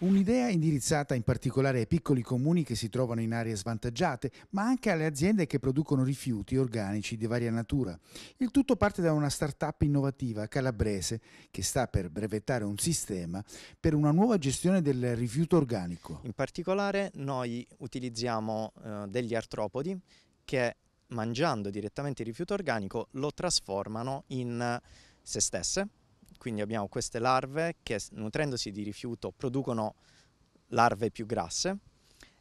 Un'idea indirizzata in particolare ai piccoli comuni che si trovano in aree svantaggiate, ma anche alle aziende che producono rifiuti organici di varia natura. Il tutto parte da una start-up innovativa calabrese che sta per brevettare un sistema per una nuova gestione del rifiuto organico. In particolare noi utilizziamo eh, degli artropodi che mangiando direttamente il rifiuto organico lo trasformano in eh, se stesse quindi abbiamo queste larve che nutrendosi di rifiuto producono larve più grasse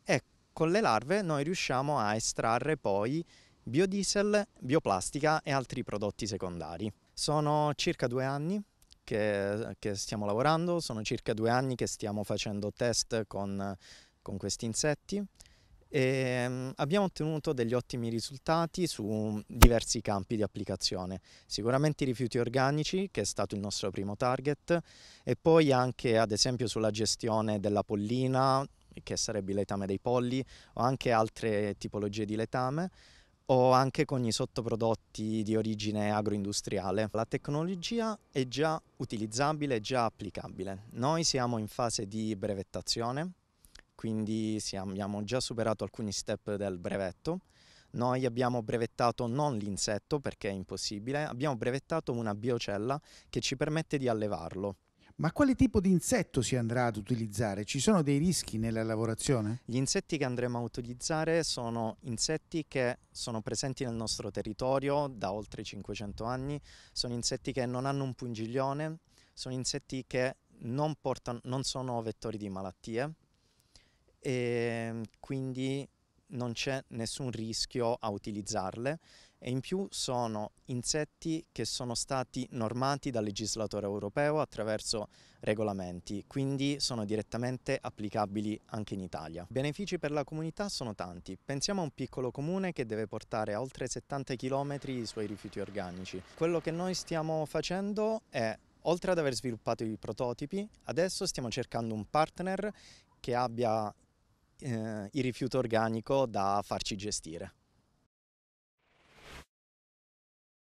e con le larve noi riusciamo a estrarre poi biodiesel, bioplastica e altri prodotti secondari. Sono circa due anni che, che stiamo lavorando, sono circa due anni che stiamo facendo test con, con questi insetti e ehm, abbiamo ottenuto degli ottimi risultati su diversi campi di applicazione, sicuramente i rifiuti organici che è stato il nostro primo target e poi anche ad esempio sulla gestione della pollina che sarebbe il letame dei polli o anche altre tipologie di letame o anche con i sottoprodotti di origine agroindustriale. La tecnologia è già utilizzabile, è già applicabile. Noi siamo in fase di brevettazione quindi sì, abbiamo già superato alcuni step del brevetto. Noi abbiamo brevettato non l'insetto perché è impossibile, abbiamo brevettato una biocella che ci permette di allevarlo. Ma quale tipo di insetto si andrà ad utilizzare? Ci sono dei rischi nella lavorazione? Gli insetti che andremo a utilizzare sono insetti che sono presenti nel nostro territorio da oltre 500 anni, sono insetti che non hanno un pungiglione, sono insetti che non, portano, non sono vettori di malattie, e ehm, quindi non c'è nessun rischio a utilizzarle e in più sono insetti che sono stati normati dal legislatore europeo attraverso regolamenti, quindi sono direttamente applicabili anche in Italia. Benefici per la comunità sono tanti. Pensiamo a un piccolo comune che deve portare a oltre 70 km i suoi rifiuti organici. Quello che noi stiamo facendo è Oltre ad aver sviluppato i prototipi, adesso stiamo cercando un partner che abbia eh, il rifiuto organico da farci gestire.